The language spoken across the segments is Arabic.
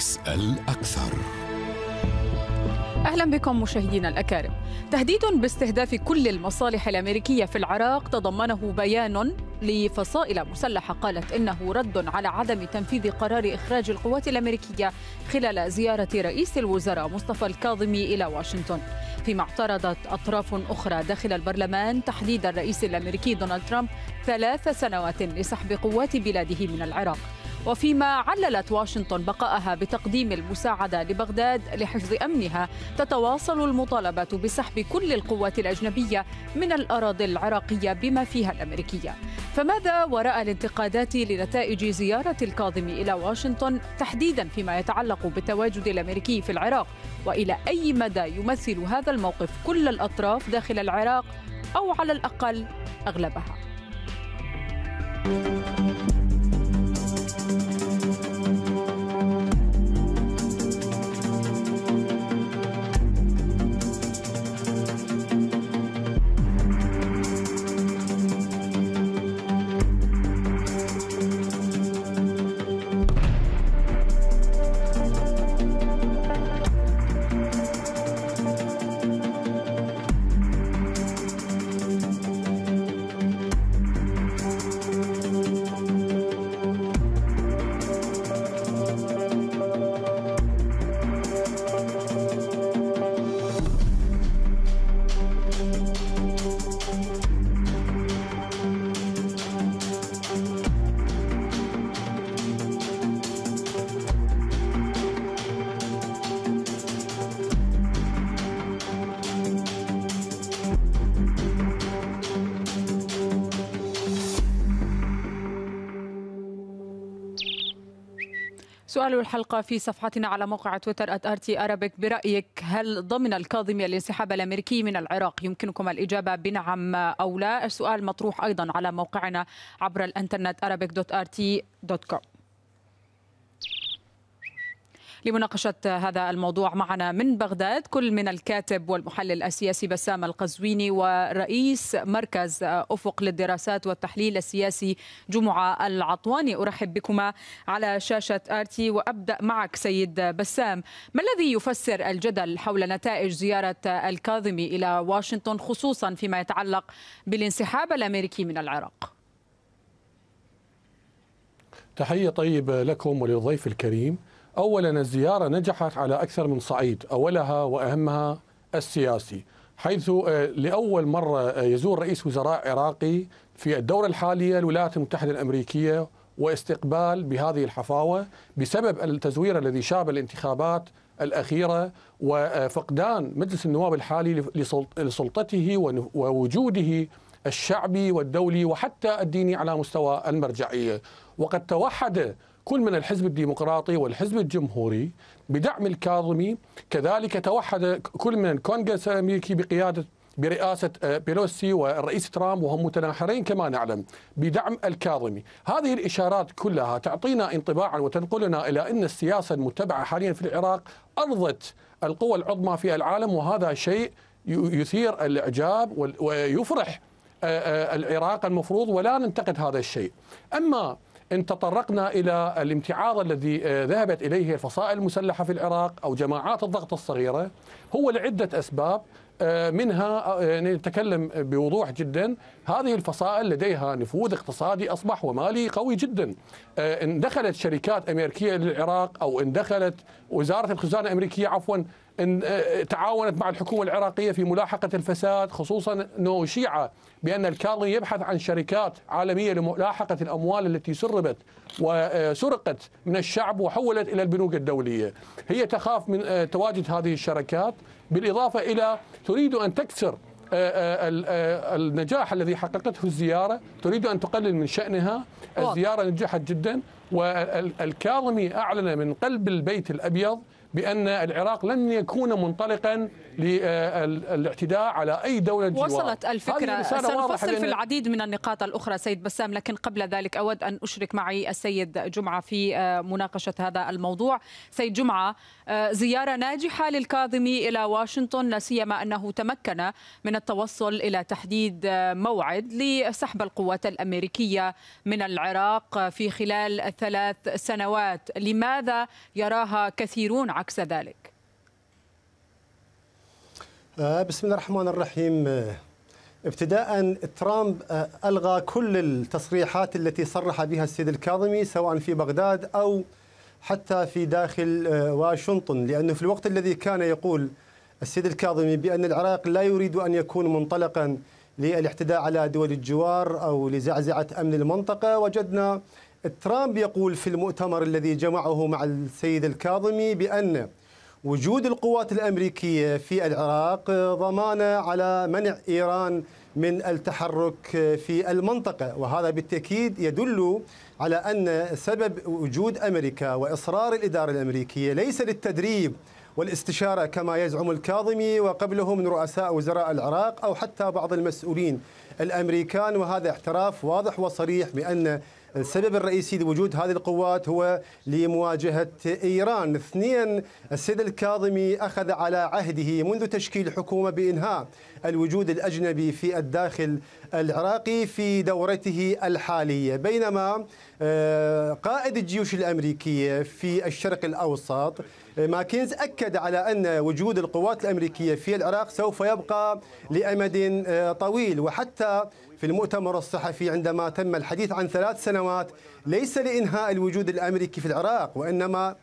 اسأل أكثر اهلا بكم مشاهدينا الاكارم. تهديد باستهداف كل المصالح الامريكيه في العراق تضمنه بيان لفصائل مسلحه قالت انه رد على عدم تنفيذ قرار اخراج القوات الامريكيه خلال زياره رئيس الوزراء مصطفى الكاظمي الى واشنطن. فيما اعترضت اطراف اخرى داخل البرلمان تحديد الرئيس الامريكي دونالد ترامب ثلاث سنوات لسحب قوات بلاده من العراق. وفيما عللت واشنطن بقائها بتقديم المساعدة لبغداد لحفظ أمنها تتواصل المطالبة بسحب كل القوات الأجنبية من الأراضي العراقية بما فيها الأمريكية فماذا وراء الانتقادات لنتائج زيارة الكاظم إلى واشنطن تحديدا فيما يتعلق بالتواجد الأمريكي في العراق وإلى أي مدى يمثل هذا الموقف كل الأطراف داخل العراق أو على الأقل أغلبها thank you سؤال الحلقة في صفحتنا على موقع تويتر أرتي أرابيك برأيك هل ضمن الكاظمي الانسحاب الأمريكي من العراق يمكنكم الإجابة بنعم أو لا السؤال مطروح أيضا على موقعنا عبر الإنترنت أرابيك دوت أرتي دوت كوم لمناقشة هذا الموضوع معنا من بغداد كل من الكاتب والمحلل السياسي بسام القزويني ورئيس مركز أفق للدراسات والتحليل السياسي جمعة العطواني أرحب بكما على شاشة آرتي وأبدأ معك سيد بسام ما الذي يفسر الجدل حول نتائج زيارة الكاظمي إلى واشنطن خصوصا فيما يتعلق بالانسحاب الأمريكي من العراق؟ تحية طيبة لكم وللضيف الكريم اولا الزياره نجحت على اكثر من صعيد، اولها واهمها السياسي، حيث آه، لاول مره آه، يزور رئيس وزراء عراقي في الدوره الحاليه الولايات المتحده الامريكيه واستقبال بهذه الحفاوه بسبب التزوير الذي شاب الانتخابات الاخيره وفقدان مجلس النواب الحالي لسلطته ووجوده الشعبي والدولي وحتى الديني على مستوى المرجعيه، وقد توحد كل من الحزب الديمقراطي والحزب الجمهوري بدعم الكاظمي كذلك توحد كل من الكونغرس الامريكي بقياده برئاسة آه، بيلوسي والرئيس ترامب وهم متناحرين كما نعلم بدعم الكاظمي هذه الإشارات كلها تعطينا انطباعا وتنقلنا إلى أن السياسة المتبعة حاليا في العراق أرضت القوى العظمى في العالم وهذا شيء يثير الإعجاب ويفرح آه، آه، العراق المفروض ولا ننتقد هذا الشيء أما إن تطرقنا إلى الامتعاض الذي آه، ذهبت إليه الفصائل المسلحة في العراق أو جماعات الضغط الصغيرة هو لعدة أسباب آه، منها آه، يعني نتكلم بوضوح جدا هذه الفصائل لديها نفوذ اقتصادي اصبح ومالي قوي جدا ان دخلت شركات امريكيه للعراق او ان دخلت وزاره الخزانه الامريكيه عفوا آه، تعاونت مع الحكومة العراقية في ملاحقة الفساد خصوصا أنه أشيع بأن الكاظمي يبحث عن شركات عالمية لملاحقة الأموال التي سربت وسرقت آه، من الشعب وحولت إلى البنوك الدولية هي تخاف من آه، تواجد هذه الشركات بالإضافة إلى تريد أن تكسر النجاح الذي حققته الزيارة تريد أن تقلل من شأنها الزيارة نجحت جدا والكاظمي أعلن من قلب البيت الأبيض بأن العراق لن يكون منطلقا للاعتداء على أي دولة جوار وصلت الفكرة سنفصل في العديد من النقاط الأخرى سيد بسام لكن قبل ذلك أود أن أشرك معي السيد جمعة في آه، مناقشة هذا الموضوع سيد جمعة آه، زيارة ناجحة للكاظمي إلى واشنطن لا سيما أنه تمكن من التوصل إلى تحديد آه، موعد لسحب القوات الأمريكية من العراق في خلال ثلاث سنوات لماذا يراها كثيرون عكس ذلك؟ آه، بسم الله الرحمن الرحيم آه، ابتداء ترامب آه، الغى كل التصريحات التي صرح بها السيد الكاظمي سواء في بغداد او حتى في داخل واشنطن لانه في الوقت الذي كان يقول السيد الكاظمي بان العراق لا يريد ان يكون منطلقا للاعتداء على دول الجوار او لزعزعه امن المنطقه وجدنا ترامب يقول في المؤتمر الذي جمعه مع السيد الكاظمي بأن وجود القوات الأمريكية في العراق ضمانة على منع إيران من التحرك في المنطقة وهذا بالتأكيد يدل على أن سبب وجود أمريكا وإصرار الإدارة الأمريكية ليس للتدريب والاستشارة كما يزعم الكاظمي وقبله من رؤساء وزراء العراق أو حتى بعض المسؤولين الأمريكان وهذا اعتراف واضح وصريح بأن السبب الرئيسي لوجود هذه القوات هو لمواجهة إيران اثنين السيد الكاظمي أخذ على عهده منذ تشكيل الحكومة بإنهاء الوجود الأجنبي في الداخل العراقي في دورته الحالية بينما آه، قائد الجيوش الأمريكية في الشرق الأوسط ماكنز أكد على أن وجود القوات الأمريكية في العراق سوف يبقى لأمد آه، طويل وحتى في المؤتمر الصحفي عندما تم الحديث عن ثلاث سنوات ليس لإنهاء الوجود الأمريكي في العراق وإنما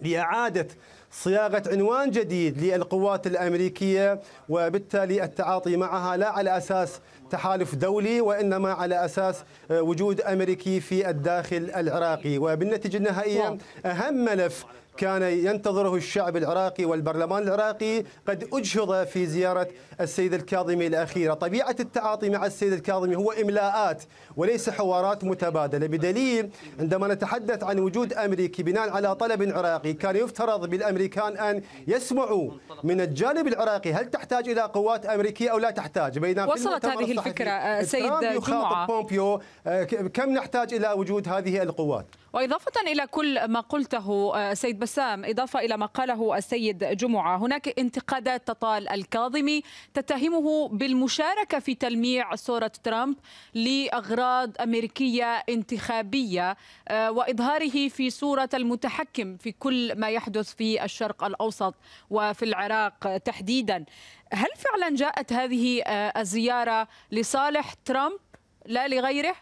لإعادة صياغة عنوان جديد للقوات الأمريكية وبالتالي التعاطي معها لا على أساس تحالف دولي وإنما على أساس آه، وجود أمريكي في الداخل العراقي وبالنتيجة النهائية أهم ملف كان ينتظره الشعب العراقي والبرلمان العراقي قد أجهض في زيارة السيد الكاظمي الأخيرة طبيعة التعاطي مع السيد الكاظمي هو إملاءات وليس حوارات متبادلة بدليل عندما نتحدث عن وجود أمريكي بناء على طلب عراقي كان يفترض بالأمريكان أن يسمعوا من الجانب العراقي هل تحتاج إلى قوات أمريكية أو لا تحتاج بينما وصلت هذه الفكرة آه، سيد جمعة بومبيو آه، كم نحتاج إلى وجود هذه القوات وإضافة إلى كل ما قلته آه، سيد بسام إضافة إلى ما قاله السيد جمعة هناك انتقادات تطال الكاظمي تتهمه بالمشاركة في تلميع صورة ترامب لأغراض أمريكية انتخابية آه، وإظهاره في صورة المتحكم في كل ما يحدث في الشرق الأوسط وفي العراق تحديدا هل فعلا جاءت هذه آه، الزيارة لصالح ترامب لا لغيره؟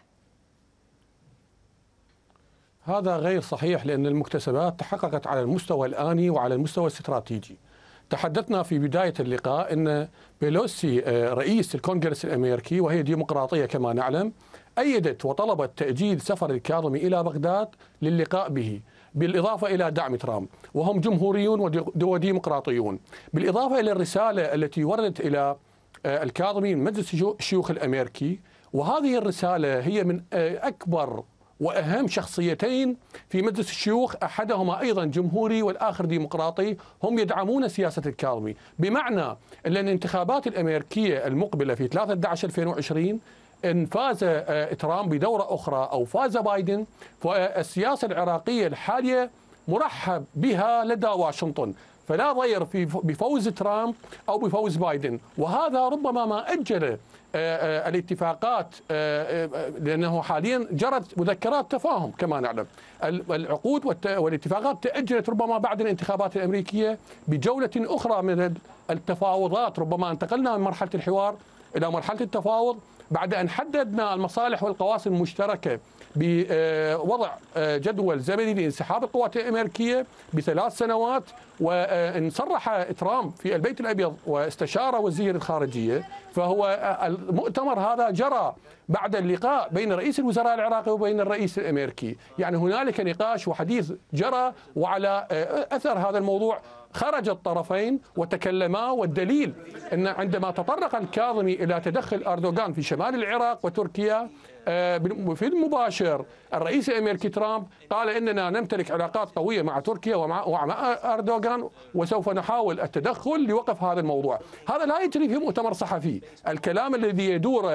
هذا غير صحيح لأن المكتسبات تحققت على المستوى الآني وعلى المستوى الاستراتيجي تحدثنا في بداية اللقاء أن بيلوسي آه، رئيس الكونغرس الأمريكي وهي ديمقراطية كما نعلم أيدت وطلبت تأجيل سفر الكاظمي إلى بغداد للقاء به بالإضافة إلى دعم ترامب وهم جمهوريون وديمقراطيون بالإضافة إلى الرسالة التي وردت إلى آه، الكاظمي من مجلس الشيوخ الأمريكي وهذه الرسالة هي من آه، أكبر وأهم شخصيتين في مجلس الشيوخ أحدهما أيضا جمهوري والآخر ديمقراطي هم يدعمون سياسة الكاظمي بمعنى أن الانتخابات الأمريكية المقبلة في 13-2020 ان فاز آه، ترامب بدوره اخرى او فاز بايدن فالسياسه العراقيه الحاليه مرحب بها لدى واشنطن فلا ضير في بفوز ترامب او بفوز بايدن وهذا ربما ما اجل آه، آه، الاتفاقات آه، لانه حاليا جرت مذكرات تفاهم كما نعلم العقود والاتفاقات تاجلت ربما بعد الانتخابات الامريكيه بجوله اخرى من التفاوضات ربما انتقلنا من مرحله الحوار الى مرحله التفاوض بعد ان حددنا المصالح والقواسم المشتركه بوضع آه، جدول زمني لانسحاب القوات الامريكيه بثلاث سنوات وان صرح ترامب في البيت الابيض واستشار وزير الخارجيه فهو آه، المؤتمر هذا جرى بعد اللقاء بين رئيس الوزراء العراقي وبين الرئيس الامريكي، يعني هنالك نقاش وحديث جرى وعلى آه، اثر هذا الموضوع خرج الطرفين وتكلما والدليل ان عندما تطرق الكاظمي الى تدخل اردوغان في شمال العراق وتركيا آه، في المباشر الرئيس الامريكي ترامب قال اننا نمتلك علاقات قويه مع تركيا ومع ومع اردوغان وسوف نحاول التدخل لوقف هذا الموضوع، هذا لا يجري في مؤتمر صحفي، الكلام الذي يدور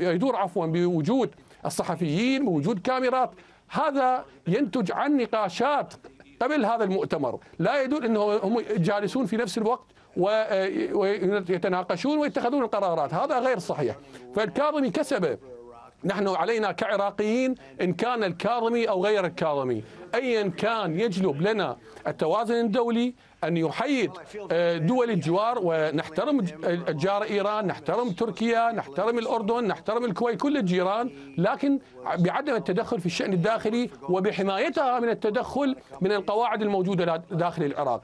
يدور عفوا بوجود الصحفيين بوجود كاميرات هذا ينتج عن نقاشات قبل هذا المؤتمر، لا يدور انهم هم جالسون في نفس الوقت آه، ويتناقشون ويتخذون القرارات، هذا غير صحيح، فالكاظمي كسب نحن علينا كعراقيين إن كان الكاظمي أو غير الكاظمي أيا كان يجلب لنا التوازن الدولي أن يحيد آه، دول الجوار ونحترم جار إيران نحترم تركيا نحترم الأردن نحترم الكويت كل الجيران لكن بعدم التدخل في الشأن الداخلي وبحمايتها من التدخل من القواعد الموجودة داخل العراق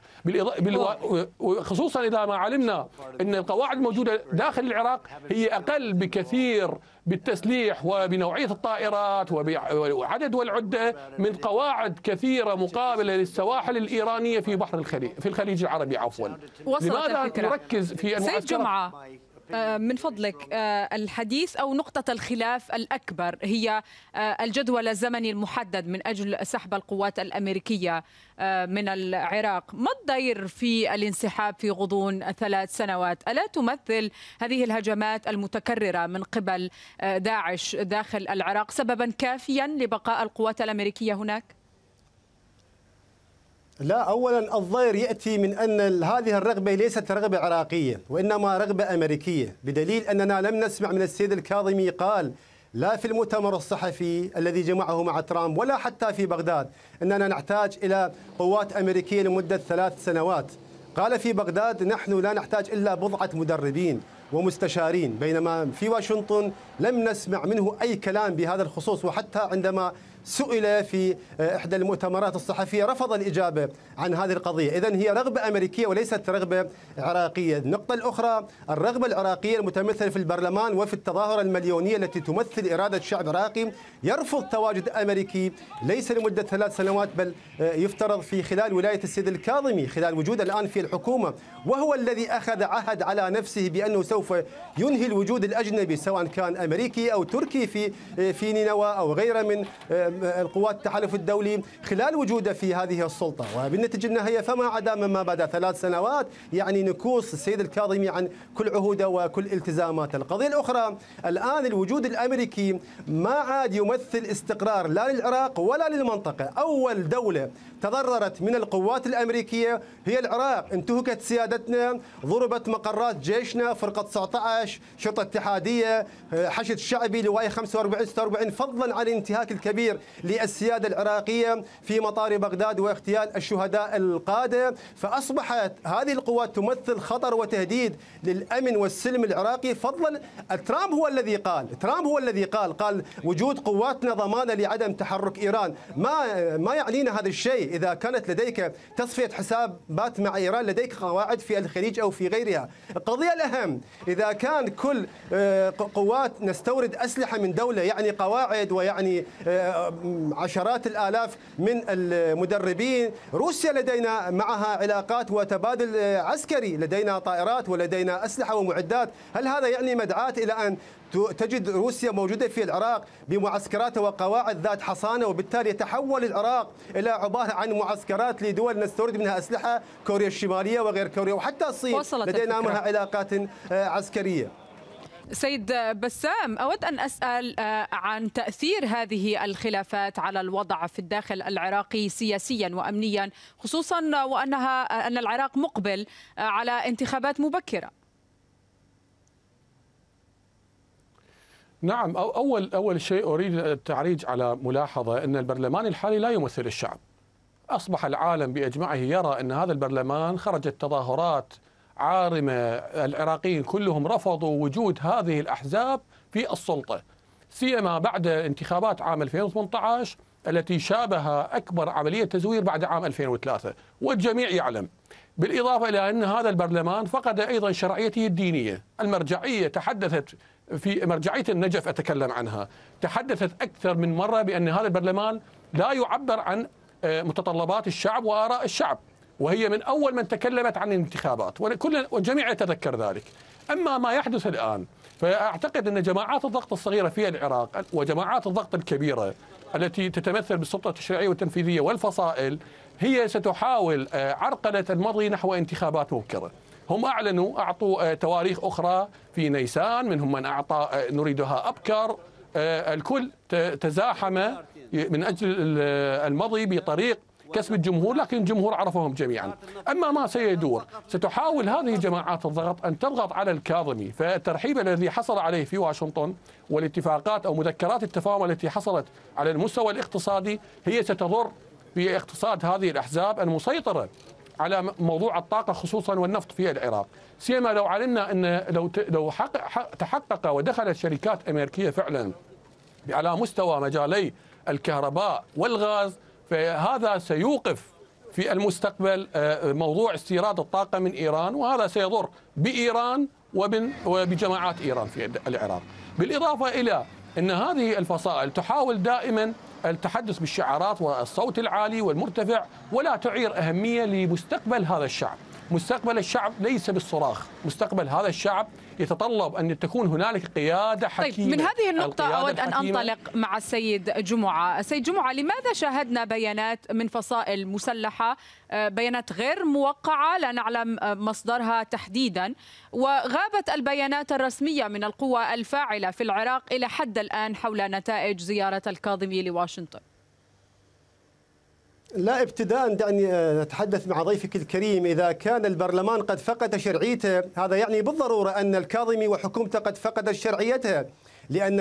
خصوصا إذا ما علمنا أن القواعد الموجودة داخل العراق هي أقل بكثير بالتسليح وبنوعية الطائرات وعدد والعدة من قواعد كثيرة مقابلة للسواحل الإيرانية في بحر الخليج في الخليج العربي عفوا لماذا الفكرة. نركز في سيد جمعة آه، من فضلك آه، الحديث أو نقطة الخلاف الأكبر هي آه، الجدول الزمني المحدد من أجل سحب القوات الأمريكية من العراق ما الضير في الانسحاب في غضون ثلاث سنوات ألا تمثل هذه الهجمات المتكررة من قبل داعش داخل العراق سببا كافيا لبقاء القوات الأمريكية هناك؟ لا اولا الضير ياتي من ان هذه الرغبه ليست رغبه عراقيه وانما رغبه امريكيه بدليل اننا لم نسمع من السيد الكاظمي قال لا في المؤتمر الصحفي الذي جمعه مع ترامب ولا حتى في بغداد اننا نحتاج الى قوات امريكيه لمده ثلاث سنوات قال في بغداد نحن لا نحتاج الا بضعه مدربين ومستشارين بينما في واشنطن لم نسمع منه اي كلام بهذا الخصوص وحتى عندما سئل في آه، إحدى المؤتمرات الصحفية رفض الإجابة عن هذه القضية إذا هي رغبة أمريكية وليست رغبة عراقية النقطة الأخرى الرغبة العراقية المتمثلة في البرلمان وفي التظاهرة المليونية التي تمثل إرادة شعب عراقي يرفض تواجد أمريكي ليس لمدة ثلاث سنوات بل آه، يفترض في خلال ولاية السيد الكاظمي خلال وجوده الآن في الحكومة وهو الذي أخذ عهد على نفسه بأنه سوف ينهي الوجود الأجنبي سواء كان أمريكي أو تركي في آه، في نينوى أو غيره من القوات التحالف الدولي خلال وجوده في هذه السلطه وبالنتيجه النهائيه فما عدا مما بدا ثلاث سنوات يعني نكوص السيد الكاظمي عن كل عهوده وكل التزاماته، القضيه الاخرى الان الوجود الامريكي ما عاد يمثل استقرار لا للعراق ولا للمنطقه، اول دوله تضررت من القوات الأمريكية هي العراق انتهكت سيادتنا ضربت مقرات جيشنا فرقة 19 شرطة اتحادية آه، حشد شعبي لواء 45 46 فضلا عن الانتهاك الكبير للسيادة العراقية في مطار بغداد واغتيال الشهداء القادة فأصبحت هذه القوات تمثل خطر وتهديد للأمن والسلم العراقي فضلا ترامب هو الذي قال ترامب هو الذي قال قال وجود قواتنا ضمانة لعدم تحرك إيران ما ما يعنينا هذا الشيء إذا كانت لديك تصفية حسابات مع إيران لديك قواعد في الخليج أو في غيرها القضية الأهم إذا كان كل آه، قوات نستورد أسلحة من دولة يعني قواعد ويعني آه، عشرات الآلاف من المدربين روسيا لدينا معها علاقات وتبادل آه، عسكري لدينا طائرات ولدينا أسلحة ومعدات هل هذا يعني مدعاة إلى أن تجد روسيا موجودة في العراق بمعسكراتها وقواعد ذات حصانة وبالتالي يتحول العراق إلى عبارة عن معسكرات لدول نستورد منها أسلحة كوريا الشمالية وغير كوريا وحتى الصين لدينا معها علاقات آه، عسكرية سيد بسام أود أن أسأل آه، عن تأثير هذه الخلافات على الوضع في الداخل العراقي سياسيا وأمنيا خصوصا آه، وأنها أن العراق مقبل على انتخابات مبكرة نعم أول أول شيء أريد التعريج على ملاحظة أن البرلمان الحالي لا يمثل الشعب أصبح العالم باجمعه يرى أن هذا البرلمان خرجت تظاهرات عارمة العراقيين كلهم رفضوا وجود هذه الأحزاب في السلطة سيما بعد انتخابات عام 2018 التي شابها أكبر عملية تزوير بعد عام 2003 والجميع يعلم بالإضافة إلى أن هذا البرلمان فقد أيضا شرعيته الدينية المرجعية تحدثت في مرجعية النجف أتكلم عنها تحدثت أكثر من مرة بأن هذا البرلمان لا يعبر عن آه، متطلبات الشعب وآراء الشعب وهي من أول من تكلمت عن الانتخابات وكل والجميع يتذكر ذلك أما ما يحدث الآن فأعتقد أن جماعات الضغط الصغيرة في العراق وجماعات الضغط الكبيرة التي تتمثل بالسلطة التشريعية والتنفيذية والفصائل هي ستحاول آه، عرقلة المضي نحو انتخابات مبكرة هم أعلنوا أعطوا آه، تواريخ أخرى في نيسان منهم من أعطى آه، نريدها أبكر آه، الكل تزاحم من أجل المضي بطريق كسب الجمهور لكن الجمهور عرفهم جميعا أما ما سيدور ستحاول هذه جماعات الضغط أن تضغط على الكاظمي فالترحيب الذي حصل عليه في واشنطن والاتفاقات أو مذكرات التفاهم التي حصلت على المستوى الاقتصادي هي ستضر في اقتصاد هذه الأحزاب المسيطرة على موضوع الطاقه خصوصا والنفط في العراق سيما لو علمنا ان لو لو تحقق ودخلت شركات امريكيه فعلا على مستوى مجالي الكهرباء والغاز فهذا سيوقف في المستقبل آه، موضوع استيراد الطاقه من ايران وهذا سيضر بايران وبجماعات ايران في العراق بالاضافه الى ان هذه الفصائل تحاول دائما التحدث بالشعارات والصوت العالي والمرتفع ولا تعير أهمية لمستقبل هذا الشعب مستقبل الشعب ليس بالصراخ مستقبل هذا الشعب يتطلب أن تكون هنالك قيادة حكيمة طيب من هذه النقطة أود أن أنطلق مع السيد جمعة السيد جمعة لماذا شاهدنا بيانات من فصائل مسلحة آه، بيانات غير موقعة لا نعلم آه، مصدرها تحديدا وغابت البيانات الرسمية من القوى الفاعلة في العراق إلى حد الآن حول نتائج زيارة الكاظمي لواشنطن لا ابتداء دعني أتحدث آه، مع ضيفك الكريم إذا كان البرلمان قد فقد شرعيته هذا يعني بالضرورة أن الكاظمي وحكومته قد فقدت شرعيتها لأن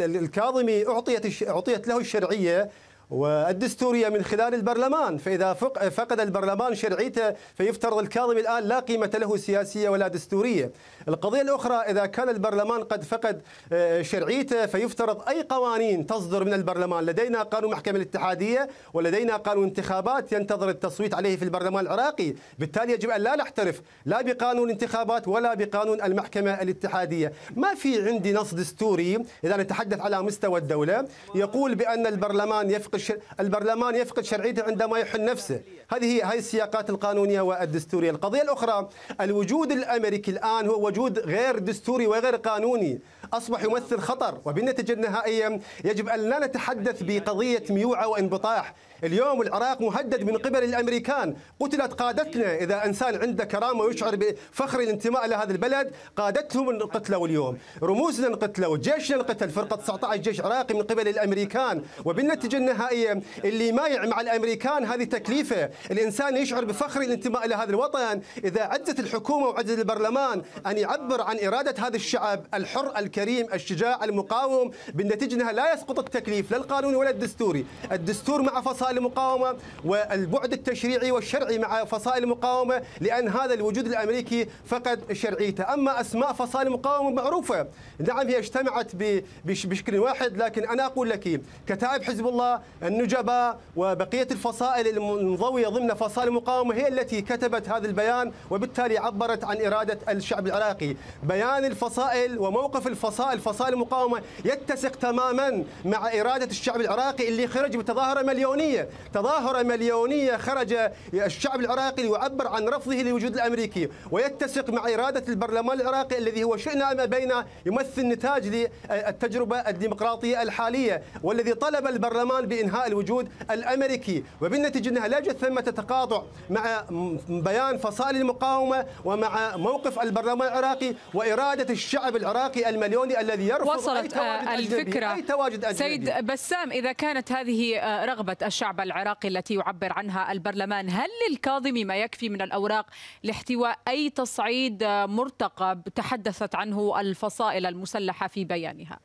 الكاظمي أعطيت أعطيت له الشرعية والدستورية من خلال البرلمان فإذا فقد البرلمان شرعيته فيفترض الكاظم الآن لا قيمة له سياسية ولا دستورية القضية الأخرى إذا كان البرلمان قد فقد آه، شرعيته فيفترض أي قوانين تصدر من البرلمان لدينا قانون محكمة الاتحادية ولدينا قانون انتخابات ينتظر التصويت عليه في البرلمان العراقي بالتالي يجب أن لا نحترف لا بقانون الانتخابات ولا بقانون المحكمة الاتحادية ما في عندي نص دستوري إذا نتحدث على مستوى الدولة يقول بأن البرلمان يفقد الشر... البرلمان يفقد شرعيته عندما يحل نفسه هذه هي هاي السياقات القانونية والدستورية القضية الأخرى الوجود الأمريكي الآن هو وجود غير دستوري وغير قانوني أصبح يمثل خطر وبالنتيجة النهائية يجب أن لا نتحدث بقضية ميوعة وانبطاح اليوم العراق مهدد من قبل الامريكان، قتلت قادتنا، اذا انسان عنده كرامه ويشعر بفخر الانتماء لهذا البلد، قادتهم قتلوا اليوم، رموزنا قتلوا جيشنا قتل فرقه 19 جيش عراقي من قبل الامريكان، وبالنتيجه النهائيه الغذائيه اللي يمايع مع الامريكان هذه تكليفه الانسان يشعر بفخر الانتماء الى هذا الوطن اذا عزت الحكومه وعزت البرلمان ان يعبر عن اراده هذا الشعب الحر الكريم الشجاع المقاوم بالنتيجه انها لا يسقط التكليف لا القانوني ولا الدستوري الدستور مع فصائل المقاومه والبعد التشريعي والشرعي مع فصائل المقاومه لان هذا الوجود الامريكي فقد شرعيته اما اسماء فصائل المقاومه معروفه نعم هي اجتمعت بشكل واحد لكن انا اقول لك كتائب حزب الله النجباء وبقية الفصائل المنضوية ضمن فصائل المقاومة هي التي كتبت هذا البيان وبالتالي عبرت عن إرادة الشعب العراقي بيان الفصائل وموقف الفصائل فصائل المقاومة يتسق تماما مع إرادة الشعب العراقي اللي خرج بتظاهرة مليونية تظاهرة مليونية خرج الشعب العراقي ليعبر عن رفضه لوجود الأمريكي ويتسق مع إرادة البرلمان العراقي الذي هو شئنا أم أبينا يمثل نتاج للتجربة الديمقراطية الحالية والذي طلب البرلمان بإنهاء انهاء الوجود الامريكي وبالنتيجه انها لا يوجد ثمه تقاطع مع بيان فصائل المقاومه ومع موقف البرلمان العراقي واراده الشعب العراقي المليوني الذي يرفض وصلت أي آه، الفكره أي تواجد أجنبي. سيد بسام اذا كانت هذه آه، رغبه الشعب العراقي التي يعبر عنها البرلمان هل للكاظمي ما يكفي من الاوراق لاحتواء اي تصعيد آه، مرتقب تحدثت عنه الفصائل المسلحه في بيانها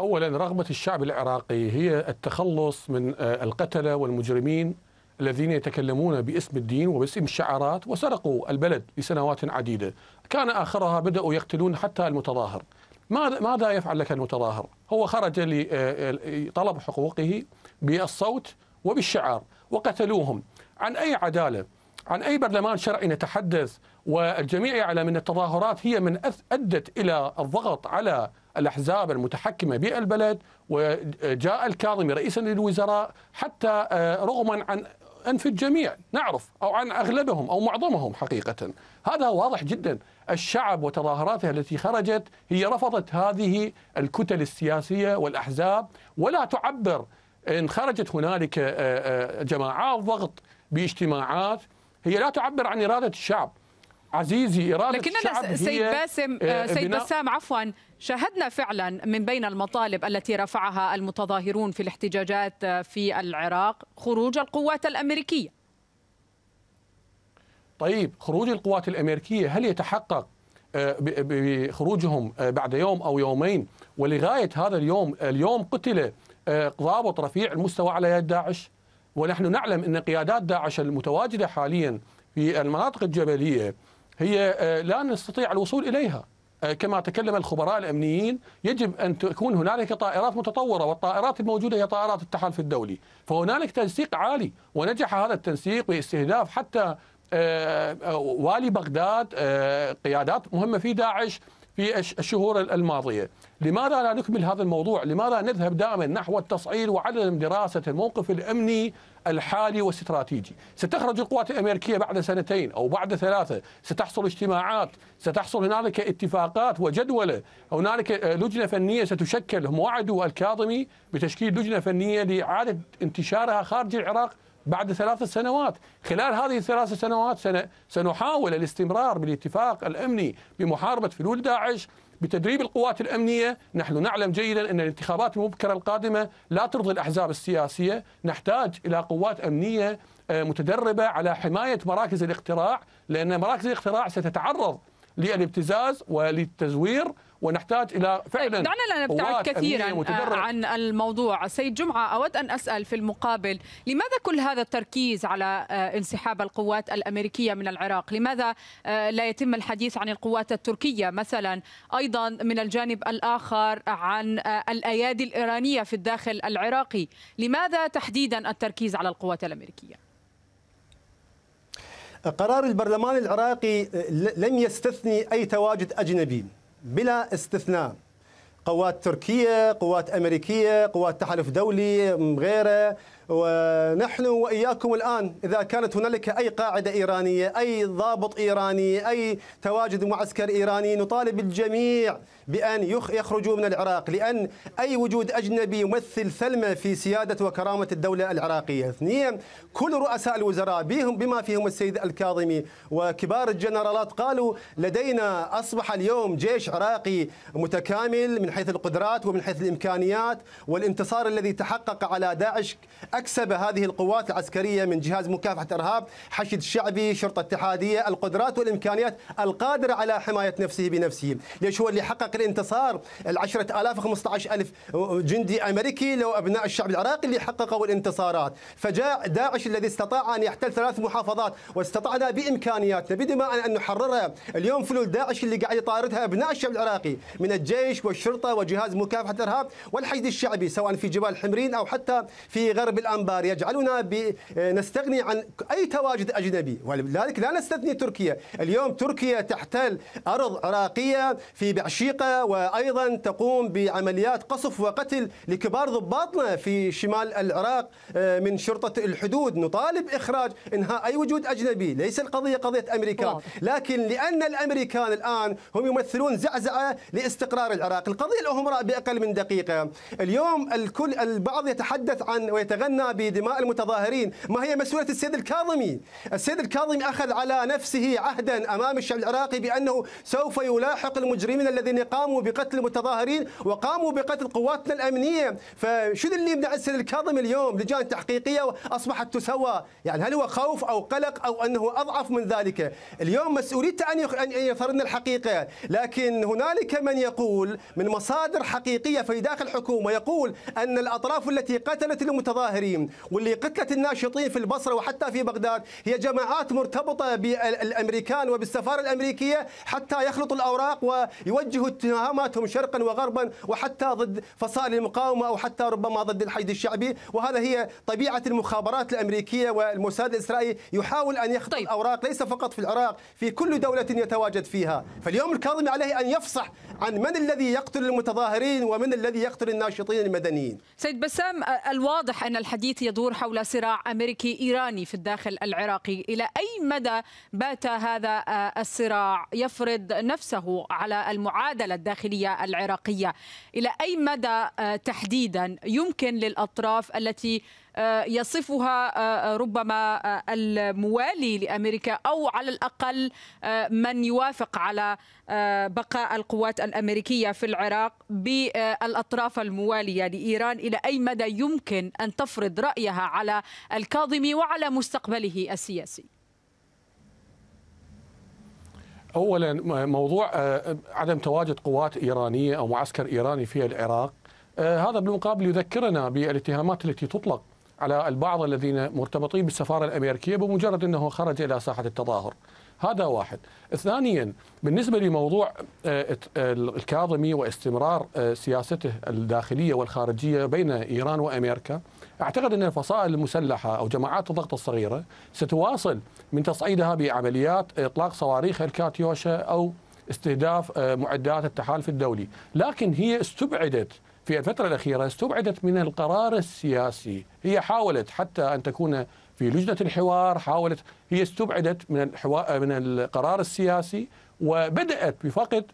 اولا رغبه الشعب العراقي هي التخلص من آه، القتله والمجرمين الذين يتكلمون باسم الدين وباسم الشعارات وسرقوا البلد لسنوات عديده، كان اخرها بداوا يقتلون حتى المتظاهر. ماذا ماذا يفعل لك المتظاهر؟ هو خرج آه، آه، لطلب حقوقه بالصوت وبالشعار وقتلوهم عن اي عداله؟ عن اي برلمان شرعي نتحدث والجميع يعلم ان التظاهرات هي من ادت الى الضغط على الأحزاب المتحكمة بالبلد وجاء الكاظمي رئيسا للوزراء حتى آه، رغما عن أنف الجميع نعرف أو عن أغلبهم أو معظمهم حقيقة هذا واضح جدا الشعب وتظاهراته التي خرجت هي رفضت هذه الكتل السياسية والأحزاب ولا تعبر إن خرجت هنالك آه، آه، جماعات ضغط باجتماعات هي لا تعبر عن إرادة الشعب عزيزي إرادة لكننا سيد باسم آه، آه، سيد بسام عفوا شاهدنا فعلا من بين المطالب التي رفعها المتظاهرون في الاحتجاجات آه، في العراق خروج القوات الأمريكية طيب خروج القوات الأمريكية هل يتحقق بخروجهم بعد يوم أو يومين ولغاية هذا اليوم اليوم قتل ضابط رفيع المستوى على يد داعش ونحن نعلم أن قيادات داعش المتواجدة حاليا في المناطق الجبلية هي آه، لا نستطيع الوصول إليها آه، كما تكلم الخبراء الامنيين يجب ان تكون هنالك طائرات متطوره والطائرات الموجوده هي طائرات التحالف الدولي، فهنالك تنسيق عالي ونجح هذا التنسيق باستهداف حتى آه، والي بغداد قيادات مهمه في داعش في الشهور الماضيه، لماذا لا نكمل هذا الموضوع؟ لماذا نذهب دائما نحو التصعيد وعدم دراسه الموقف الامني الحالي والاستراتيجي ستخرج القوات الأمريكية بعد سنتين أو بعد ثلاثة ستحصل اجتماعات ستحصل هنالك اتفاقات وجدولة هنالك آه، لجنة فنية ستشكل هم وعدوا الكاظمي بتشكيل لجنة فنية لإعادة انتشارها خارج العراق بعد ثلاث سنوات خلال هذه الثلاث سنوات سنحاول الاستمرار بالاتفاق الأمني بمحاربة فلول داعش بتدريب القوات الأمنية نحن نعلم جيدا أن الانتخابات المبكرة القادمة لا ترضي الأحزاب السياسية نحتاج إلى قوات أمنية آه، متدربة على حماية مراكز الاقتراع لأن مراكز الاقتراع ستتعرض للابتزاز وللتزوير ونحتاج الى فعلا دعنا لا نبتعد كثيرا آه، عن الموضوع سيد جمعه اود ان اسال في المقابل لماذا كل هذا التركيز على آه، انسحاب القوات الامريكيه من العراق لماذا آه، لا يتم الحديث عن القوات التركيه مثلا ايضا من الجانب الاخر عن الايادي الايرانيه في الداخل العراقي لماذا تحديدا التركيز على القوات الامريكيه قرار البرلمان العراقي آه، لم يستثني أي تواجد أجنبي بلا استثناء قوات تركية قوات أمريكية قوات تحالف دولي غيره ونحن وإياكم الآن إذا كانت هنالك أي قاعدة إيرانية أي ضابط إيراني أي تواجد معسكر إيراني نطالب الجميع بأن يخرجوا من العراق لأن أي وجود أجنبي يمثل ثلمة في سيادة وكرامة الدولة العراقية اثنين كل رؤساء الوزراء بهم بما فيهم السيد الكاظمي وكبار الجنرالات قالوا لدينا أصبح اليوم جيش عراقي متكامل من حيث القدرات ومن حيث الإمكانيات والانتصار الذي تحقق على داعش أكسب هذه القوات العسكرية من جهاز مكافحة الإرهاب حشد شعبي شرطة اتحادية القدرات والإمكانيات القادرة على حماية نفسه بنفسه ليش هو اللي حقق الانتصار العشرة آلاف خمسة ألف جندي أمريكي لو أبناء الشعب العراقي اللي حققوا الانتصارات فجاء داعش الذي استطاع أن يحتل ثلاث محافظات واستطعنا بإمكانياتنا بدماء أن نحررها اليوم فلول داعش اللي قاعد يطاردها أبناء الشعب العراقي من الجيش والشرطة وجهاز مكافحة الإرهاب والحشد الشعبي سواء في جبال حمرين أو حتى في غرب الأرض الأنبار يجعلنا آه، نستغني عن أي تواجد أجنبي ولذلك لا نستثني تركيا اليوم تركيا تحتل أرض عراقية في بعشيقة وأيضا تقوم بعمليات قصف وقتل لكبار ضباطنا في شمال العراق آه، من شرطة الحدود نطالب إخراج إنهاء أي وجود أجنبي ليس القضية قضية أمريكان لكن لأن الأمريكان الآن هم يمثلون زعزعة لإستقرار العراق القضية الاهمراء بأقل من دقيقة اليوم الكل البعض يتحدث عن ويتغنى تتبنى بدماء المتظاهرين ما هي مسؤولية السيد الكاظمي السيد الكاظمي أخذ على نفسه عهدا أمام الشعب العراقي بأنه سوف يلاحق المجرمين الذين قاموا بقتل المتظاهرين وقاموا بقتل قواتنا الأمنية فشو اللي يمنع السيد الكاظمي اليوم لجان تحقيقية أصبحت تسوى يعني هل هو خوف أو قلق أو أنه أضعف من ذلك اليوم مسؤوليته أن يفرضنا الحقيقة لكن هنالك من يقول من مصادر حقيقية في داخل الحكومة يقول أن الأطراف التي قتلت المتظاهرين الجوهري واللي قتلت الناشطين في البصرة وحتى في بغداد هي جماعات مرتبطة بالأمريكان وبالسفارة الأمريكية حتى يخلطوا الأوراق ويوجهوا اتهاماتهم شرقا وغربا وحتى ضد فصائل المقاومة أو حتى ربما ضد الحشد الشعبي وهذا هي طبيعة المخابرات الأمريكية والموساد الإسرائيلي يحاول أن يخلط طيب. الأوراق ليس فقط في العراق في كل دولة يتواجد فيها فاليوم الكاظمي عليه أن يفصح عن من الذي يقتل المتظاهرين ومن الذي يقتل الناشطين المدنيين سيد بسام الواضح أن الحديث يدور حول صراع أمريكي إيراني في الداخل العراقي إلى أي مدى بات هذا آه، الصراع يفرض نفسه على المعادلة الداخلية العراقية إلى أي مدى آه، تحديدا يمكن للأطراف التي آه، يصفها آه، آه، ربما الموالي لامريكا او على الاقل من يوافق على بقاء القوات الامريكيه في العراق بالاطراف المواليه لايران الى اي مدى يمكن ان تفرض رايها على الكاظمي وعلى مستقبله السياسي اولا موضوع عدم تواجد قوات ايرانيه او معسكر ايراني في العراق هذا بالمقابل يذكرنا بالاتهامات التي تطلق على البعض الذين مرتبطين بالسفاره الامريكيه بمجرد انه خرج الى ساحه التظاهر. هذا واحد. ثانيا بالنسبه لموضوع آه، آه، الكاظمي واستمرار آه، سياسته الداخليه والخارجيه بين ايران وامريكا، اعتقد ان الفصائل المسلحه او جماعات الضغط الصغيره ستواصل من تصعيدها بعمليات اطلاق صواريخ الكاتيوشا او استهداف معدات التحالف الدولي، لكن هي استبعدت في الفترة الأخيرة استبعدت من القرار السياسي هي حاولت حتى أن تكون في لجنة الحوار حاولت هي استبعدت من الحوار من القرار السياسي وبدأت بفقد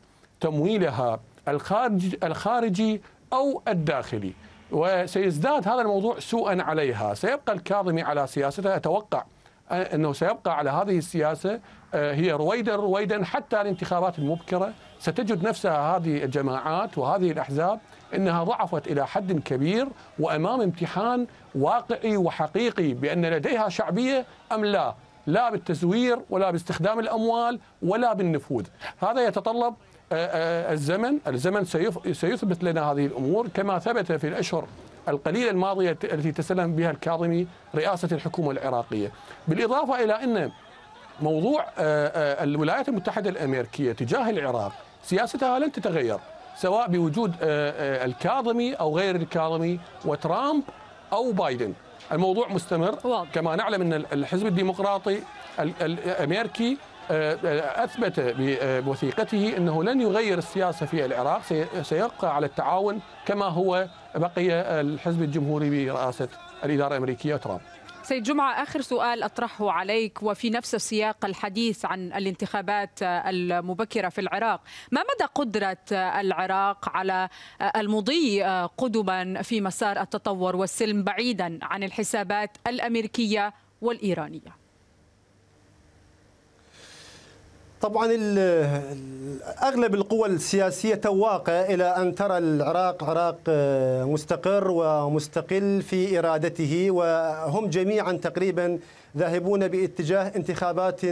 تمويلها الخارجي الخارجي أو الداخلي وسيزداد هذا الموضوع سوءا عليها سيبقى الكاظمي على سياستها أتوقع آه، أنه سيبقى على هذه السياسة آه، هي رويدا رويدا حتى الانتخابات المبكرة ستجد نفسها هذه الجماعات وهذه الأحزاب أنها ضعفت إلى حد كبير وأمام امتحان واقعي وحقيقي بأن لديها شعبية أم لا لا بالتزوير ولا باستخدام الأموال ولا بالنفوذ هذا يتطلب آه، الزمن الزمن سيثبت لنا هذه الأمور كما ثبت في الأشهر القليلة الماضية التي تسلم بها الكاظمي رئاسة الحكومة العراقية بالإضافة إلى أن موضوع آه، آه، الولايات المتحدة الأمريكية تجاه العراق سياستها لن تتغير سواء بوجود آه، الكاظمي أو غير الكاظمي وترامب أو بايدن الموضوع مستمر كما نعلم أن الحزب الديمقراطي الأمريكي آه، اثبت آه، بوثيقته انه لن يغير السياسه في العراق سيبقى على التعاون كما هو بقي الحزب الجمهوري برئاسه الاداره الامريكيه ترامب. سيد جمعة آخر سؤال أطرحه عليك وفي نفس السياق الحديث عن الانتخابات المبكرة في العراق ما مدى قدرة العراق على المضي قدما في مسار التطور والسلم بعيدا عن الحسابات الأمريكية والإيرانية طبعا اغلب القوى السياسيه تواقع الى ان ترى العراق عراق آه، مستقر ومستقل في ارادته وهم جميعا تقريبا ذاهبون باتجاه انتخابات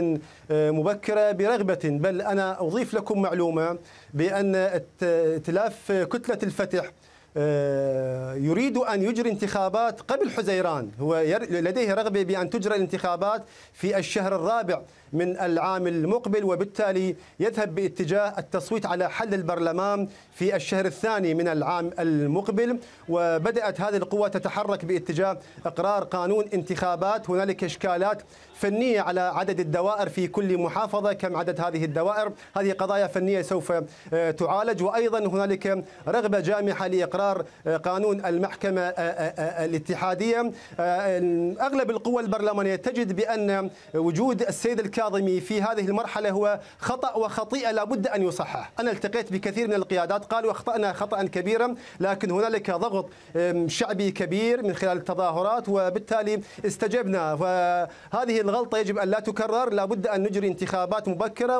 آه، مبكره برغبه بل انا اضيف لكم معلومه بان ائتلاف كتله الفتح آه، يريد أن يجري انتخابات قبل حزيران هو لديه رغبة بأن تجرى الانتخابات في الشهر الرابع من العام المقبل وبالتالي يذهب باتجاه التصويت على حل البرلمان في الشهر الثاني من العام المقبل وبدأت هذه القوى تتحرك باتجاه إقرار قانون انتخابات هنالك إشكالات فنية على عدد الدوائر في كل محافظة كم عدد هذه الدوائر هذه قضايا فنية سوف آه، تعالج وأيضا هنالك رغبة جامحة لإقرار آه، قانون المحكمة آه، الاتحادية أغلب القوى البرلمانية تجد بأن وجود السيد الكاظمي الكاظمي في هذه المرحلة هو خطأ وخطيئة لابد أن يصحح أنا التقيت بكثير من القيادات قالوا أخطأنا خطأ كبيرا لكن هنالك ضغط شعبي كبير من خلال التظاهرات وبالتالي استجبنا فهذه الغلطة يجب أن لا تكرر لابد أن نجري انتخابات مبكرة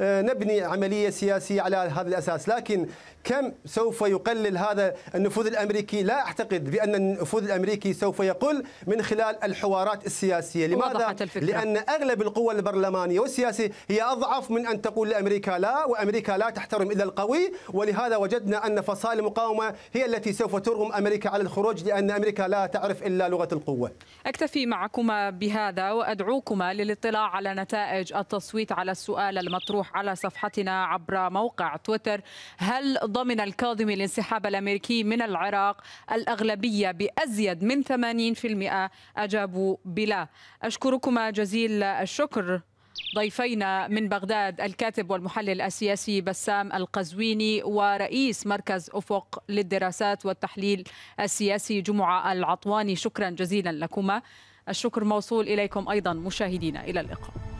ونبني عملية سياسية على هذا الأساس لكن كم سوف يقلل هذا النفوذ الامريكي؟ لا اعتقد بان النفوذ الامريكي سوف يقل من خلال الحوارات السياسيه، لماذا؟ لان اغلب القوى البرلمانيه والسياسيه هي اضعف من ان تقول لامريكا لا وامريكا لا تحترم الا القوي، ولهذا وجدنا ان فصائل المقاومه هي التي سوف ترغم امريكا على الخروج لان امريكا لا تعرف الا لغه القوه. اكتفي معكما بهذا وادعوكما للاطلاع على نتائج التصويت على السؤال المطروح على صفحتنا عبر موقع تويتر، هل ضمن الكاظمي الانسحاب الامريكي من العراق الاغلبيه بازيد من 80% اجابوا بلا اشكركما جزيل الشكر ضيفينا من بغداد الكاتب والمحلل السياسي بسام القزويني ورئيس مركز افق للدراسات والتحليل السياسي جمعه العطواني شكرا جزيلا لكما الشكر موصول اليكم ايضا مشاهدينا الى اللقاء